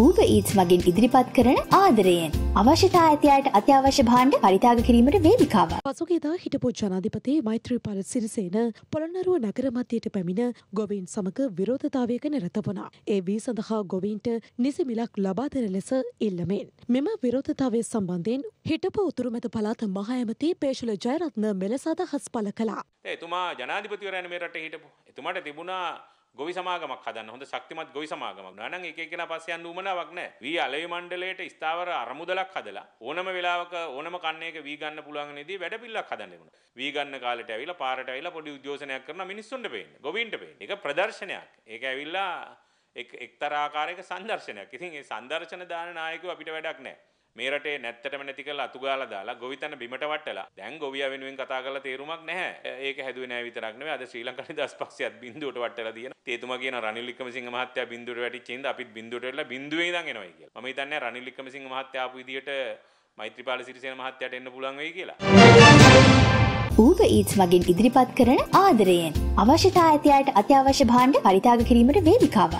ඌබ ඊත්ස් මගින් ඉදිරිපත් කරන ආදරයෙන් අවශ්‍යතා ඇතියට අත්‍යවශ්‍ය භාණ්ඩ පරිතාග කිරීමට වේදිකාව. පසුගේදා හිටපු ජනාධිපති මෛත්‍රීපාල සිරිසේන පොළොන්නරුව නගර මධ්‍යයට පැමිණ ගොවීන් සමග විරෝධතාවයක නිරත වුණා. ඒ වී සඳහා ගොවීන්ට නිසි මිලක් ලබා දෙන ලෙස ඉල්ලමෙන්. මෙම විරෝධතාවය සම්බන්ධයෙන් හිටපු උතුරුමැද පළාත මහඇමති පේශුල ජයරත්න මෙලෙස අදහස් පළ කළා. එතුමා ජනාධිපතිවරයන මේ රට හිටපු එතුමාට තිබුණා ගොවි සමාගමක් හදන්න හොඳ ශක්තිමත් ගොවි සමාගමක් නා නම් එක එකනා පස්සේ යන්න උමනාවක් නැහැ. වී අලෙවි මණ්ඩලයට ස්ථාවර අරමුදලක් හදලා ඕනම වෙලාවක ඕනම කන්නේක වී ගන්න පුළුවන් නේදී වැඩපිළිවෙලක් හදන්න ඕන. වී ගන්න කාලෙට ඇවිල්ලා පාරට ඇවිල්ලා පොඩි උද්ඝෝෂණයක් කරන මිනිස්සුන්ට පේන්න. ගොවීන්ට පේන්න. ඒක ප්‍රදර්ශනයක්. ඒක ඇවිල්ලා එක් එක්තරා ආකාරයක සංදර්ශනයක්. ඉතින් ඒ සංදර්ශන දාන නායකයෝ අපිට වැඩක් නැහැ. මේ රටේ නැත්තටම නැති කරලා අතු ගාලා දාලා ගොවිතැන බිමට වටලා දැන් ගොවියා වෙනුවෙන් කතා කරලා තේරුමක් නැහැ ඒක හැදුවේ නැහැ විතරක් නෙවෙයි අද ශ්‍රී ලංකාවේ දස් පස්සෙත් බින්දුවට වටලා දින තේතුමා කියන රනිල් වික්‍රමසිංහ මහත්තයා බින්දුවට වැටිච්ච ඉඳ අපිත් බින්දුවට වැටලා බින්දුවේ ඉඳන් එනවයි කියලා මම හිතන්නේ රනිල් වික්‍රමසිංහ මහත්තයා ආපු විදියට මෛත්‍රීපාල සිරිසේන මහත්තයාට එන්න පුළුවන් වෙයි කියලා ඌව ඊත් මගින් ඉදිරිපත් කරන ආදරයෙන් අවශ්‍යතා ඇතියට අත්‍යවශ්‍ය භාණ්ඩ පරිතාග කිරීමට වේදිකාව.